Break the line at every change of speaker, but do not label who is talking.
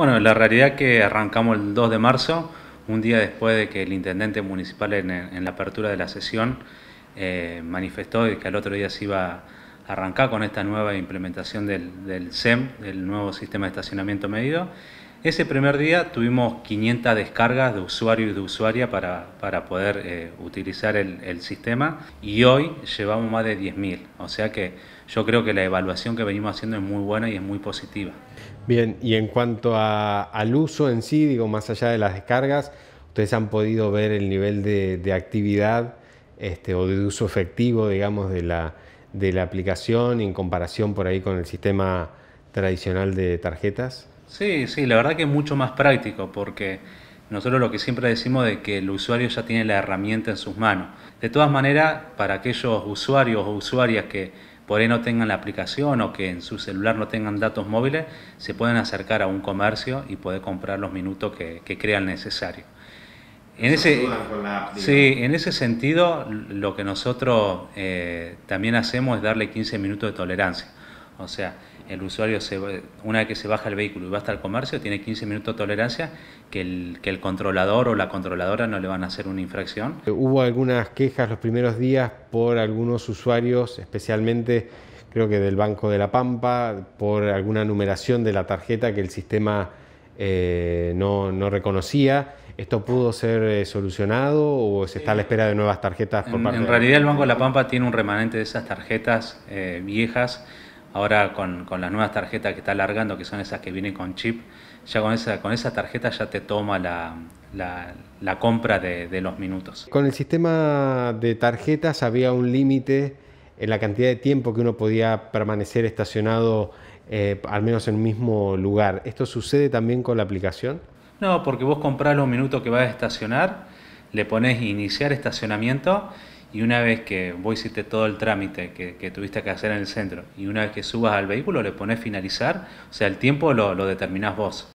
Bueno, la realidad es que arrancamos el 2 de marzo, un día después de que el intendente municipal en, la apertura de la sesión eh, manifestó que al otro día se iba a arrancar con esta nueva implementación del, del SEM, el nuevo sistema de estacionamiento medido, ese primer día tuvimos 500 descargas de usuarios y de usuaria para, poder eh, utilizar el, sistema y hoy llevamos más de 10.000. O sea que yo creo que la evaluación que venimos haciendo es muy buena y es muy positiva.
Bien, y en cuanto al uso en sí, digo, más allá de las descargas, ustedes han podido ver el nivel de, de actividad este, o de uso efectivo, digamos, de la, de la aplicación en comparación por ahí con el sistema tradicional de tarjetas?
Sí, sí, la verdad que es mucho más práctico porque nosotros lo que siempre decimos de que el usuario ya tiene la herramienta en sus manos. De todas maneras, para aquellos usuarios o usuarias que por ahí no tengan la aplicación o que en su celular no tengan datos móviles, se pueden acercar a un comercio y poder comprar los minutos que, crean necesario. En ese, sí, en ese sentido, lo que nosotros eh, también hacemos es darle 15 minutos de tolerancia. O sea, el usuario, se, una vez que se baja el vehículo y va hasta el comercio, tiene 15 minutos de tolerancia que el, que el controlador o la controladora no le van a hacer una infracción.
Eh, hubo algunas quejas los primeros días por algunos usuarios, especialmente creo que del Banco de la Pampa, por alguna numeración de la tarjeta que el sistema eh, no, reconocía. ¿Esto pudo ser eh, solucionado o se está a la espera de nuevas tarjetas por en, En realidad el Banco de la
Pampa tiene un remanente de esas tarjetas viejas Ahora con, las nuevas tarjetas que está alargando, que son esas que vienen con chip, ya con esa, con esa tarjeta ya te toma la, compra de, los minutos.
Con el sistema de tarjetas había un límite en la cantidad de tiempo que uno podía permanecer estacionado, eh, al menos en un mismo lugar. ¿Esto sucede también con la aplicación?
No, porque vos comprás los minutos que vas a estacionar, le pones iniciar estacionamiento y una vez que vos hiciste todo el trámite que, tuviste que hacer en el centro y una vez que subas al vehículo le pones finalizar, o sea, el tiempo lo, lo determinás vos.